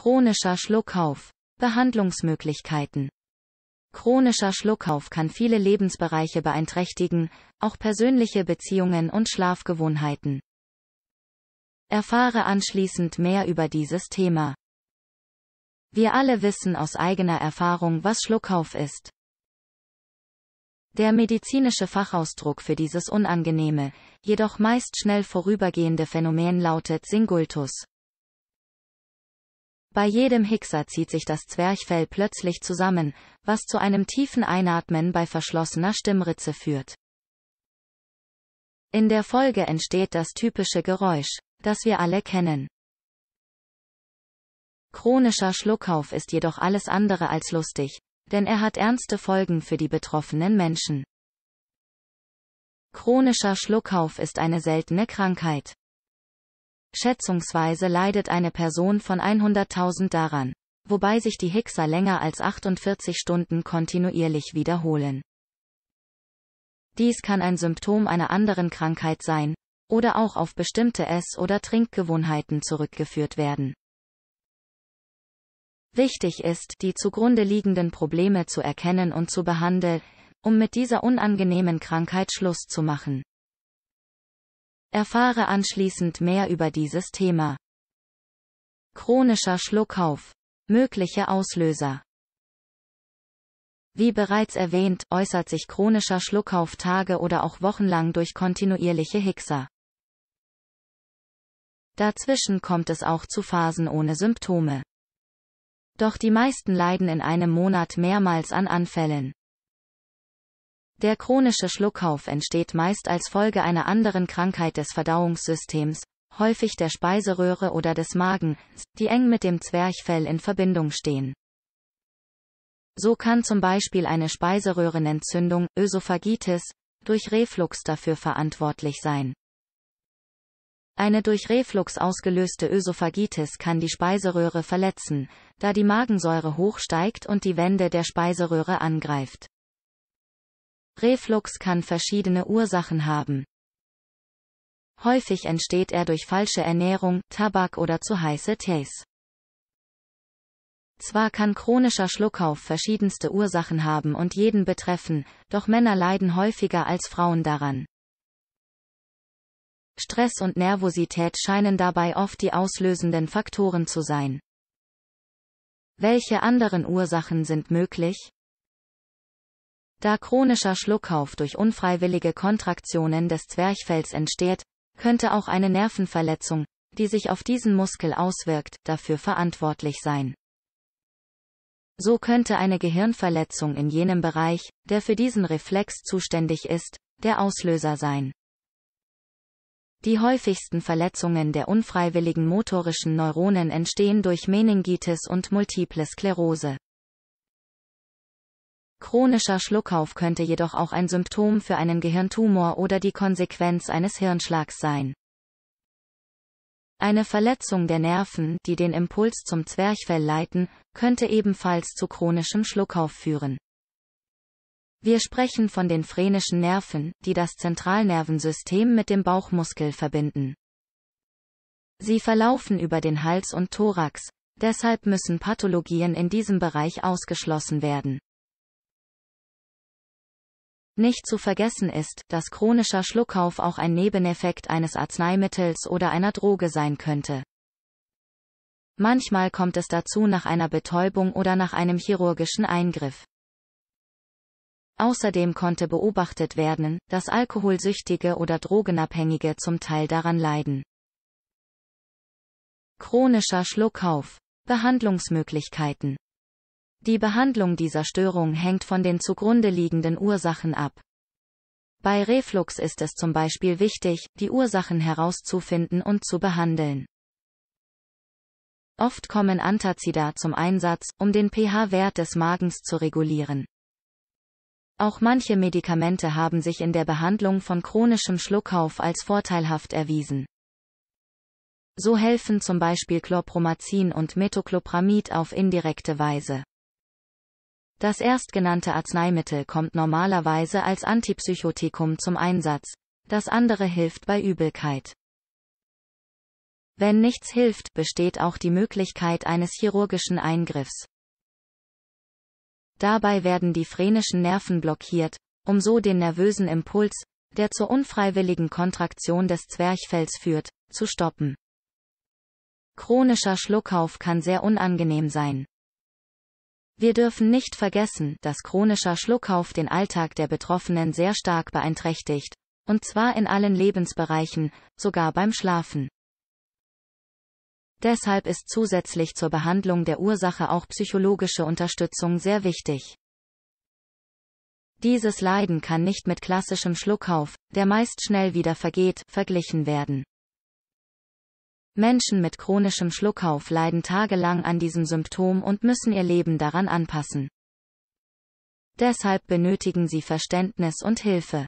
Chronischer Schluckauf. Behandlungsmöglichkeiten. Chronischer Schluckauf kann viele Lebensbereiche beeinträchtigen, auch persönliche Beziehungen und Schlafgewohnheiten. Erfahre anschließend mehr über dieses Thema. Wir alle wissen aus eigener Erfahrung, was Schluckauf ist. Der medizinische Fachausdruck für dieses unangenehme, jedoch meist schnell vorübergehende Phänomen lautet Singultus. Bei jedem Hickser zieht sich das Zwerchfell plötzlich zusammen, was zu einem tiefen Einatmen bei verschlossener Stimmritze führt. In der Folge entsteht das typische Geräusch, das wir alle kennen. Chronischer Schluckauf ist jedoch alles andere als lustig, denn er hat ernste Folgen für die betroffenen Menschen. Chronischer Schluckauf ist eine seltene Krankheit. Schätzungsweise leidet eine Person von 100.000 daran, wobei sich die Hickser länger als 48 Stunden kontinuierlich wiederholen. Dies kann ein Symptom einer anderen Krankheit sein, oder auch auf bestimmte Ess- oder Trinkgewohnheiten zurückgeführt werden. Wichtig ist, die zugrunde liegenden Probleme zu erkennen und zu behandeln, um mit dieser unangenehmen Krankheit Schluss zu machen. Erfahre anschließend mehr über dieses Thema. Chronischer Schluckauf. Mögliche Auslöser. Wie bereits erwähnt, äußert sich chronischer Schluckauf Tage oder auch wochenlang durch kontinuierliche Hickser. Dazwischen kommt es auch zu Phasen ohne Symptome. Doch die meisten leiden in einem Monat mehrmals an Anfällen. Der chronische Schluckauf entsteht meist als Folge einer anderen Krankheit des Verdauungssystems, häufig der Speiseröhre oder des Magens, die eng mit dem Zwerchfell in Verbindung stehen. So kann zum Beispiel eine Speiseröhrenentzündung, Ösophagitis, durch Reflux dafür verantwortlich sein. Eine durch Reflux ausgelöste Ösophagitis kann die Speiseröhre verletzen, da die Magensäure hochsteigt und die Wände der Speiseröhre angreift. Reflux kann verschiedene Ursachen haben. Häufig entsteht er durch falsche Ernährung, Tabak oder zu heiße Tees. Zwar kann chronischer Schluckauf verschiedenste Ursachen haben und jeden betreffen, doch Männer leiden häufiger als Frauen daran. Stress und Nervosität scheinen dabei oft die auslösenden Faktoren zu sein. Welche anderen Ursachen sind möglich? Da chronischer Schluckauf durch unfreiwillige Kontraktionen des Zwerchfells entsteht, könnte auch eine Nervenverletzung, die sich auf diesen Muskel auswirkt, dafür verantwortlich sein. So könnte eine Gehirnverletzung in jenem Bereich, der für diesen Reflex zuständig ist, der Auslöser sein. Die häufigsten Verletzungen der unfreiwilligen motorischen Neuronen entstehen durch Meningitis und multiple Sklerose. Chronischer Schluckauf könnte jedoch auch ein Symptom für einen Gehirntumor oder die Konsequenz eines Hirnschlags sein. Eine Verletzung der Nerven, die den Impuls zum Zwerchfell leiten, könnte ebenfalls zu chronischem Schluckauf führen. Wir sprechen von den phrenischen Nerven, die das Zentralnervensystem mit dem Bauchmuskel verbinden. Sie verlaufen über den Hals und Thorax, deshalb müssen Pathologien in diesem Bereich ausgeschlossen werden. Nicht zu vergessen ist, dass chronischer Schluckauf auch ein Nebeneffekt eines Arzneimittels oder einer Droge sein könnte. Manchmal kommt es dazu nach einer Betäubung oder nach einem chirurgischen Eingriff. Außerdem konnte beobachtet werden, dass Alkoholsüchtige oder Drogenabhängige zum Teil daran leiden. Chronischer Schluckauf. Behandlungsmöglichkeiten die Behandlung dieser Störung hängt von den zugrunde liegenden Ursachen ab. Bei Reflux ist es zum Beispiel wichtig, die Ursachen herauszufinden und zu behandeln. Oft kommen Antazida zum Einsatz, um den pH-Wert des Magens zu regulieren. Auch manche Medikamente haben sich in der Behandlung von chronischem Schluckauf als vorteilhaft erwiesen. So helfen zum Beispiel Chlorpromazin und Metoclopramid auf indirekte Weise. Das erstgenannte Arzneimittel kommt normalerweise als Antipsychotikum zum Einsatz, das andere hilft bei Übelkeit. Wenn nichts hilft, besteht auch die Möglichkeit eines chirurgischen Eingriffs. Dabei werden die phrenischen Nerven blockiert, um so den nervösen Impuls, der zur unfreiwilligen Kontraktion des Zwerchfells führt, zu stoppen. Chronischer Schluckauf kann sehr unangenehm sein. Wir dürfen nicht vergessen, dass chronischer Schluckauf den Alltag der Betroffenen sehr stark beeinträchtigt, und zwar in allen Lebensbereichen, sogar beim Schlafen. Deshalb ist zusätzlich zur Behandlung der Ursache auch psychologische Unterstützung sehr wichtig. Dieses Leiden kann nicht mit klassischem Schluckauf, der meist schnell wieder vergeht, verglichen werden. Menschen mit chronischem Schluckauf leiden tagelang an diesem Symptom und müssen ihr Leben daran anpassen. Deshalb benötigen sie Verständnis und Hilfe.